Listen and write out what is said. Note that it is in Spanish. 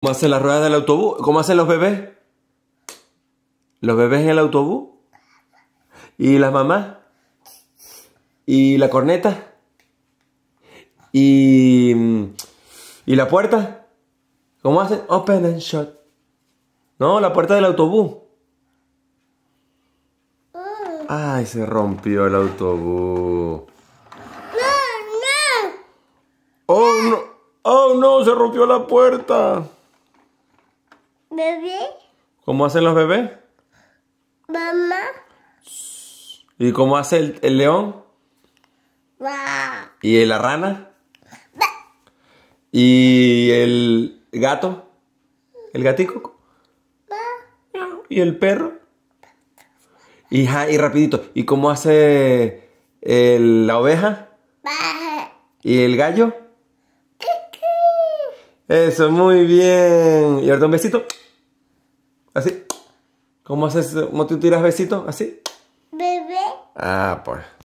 ¿Cómo hacen las ruedas del autobús? ¿Cómo hacen los bebés? ¿Los bebés en el autobús? ¿Y las mamás? ¿Y la corneta? ¿Y, y la puerta? ¿Cómo hacen? Open and shut. No, la puerta del autobús. Ay, se rompió el autobús. No, no. Oh, no. Oh, no, se rompió la puerta bebé? ¿Cómo hacen los bebés? Mamá. ¿Y cómo hace el, león? ¿Y la rana? ¿Y el gato? ¿El gatico? ¿Y el perro? Y, y rapidito, ¿y cómo hace la oveja? ¿Y el gallo? Eso, muy bien. Y ahora un besito. Así. ¿Cómo haces? ¿Cómo tú tiras besito? Así. Bebé. Ah, pues.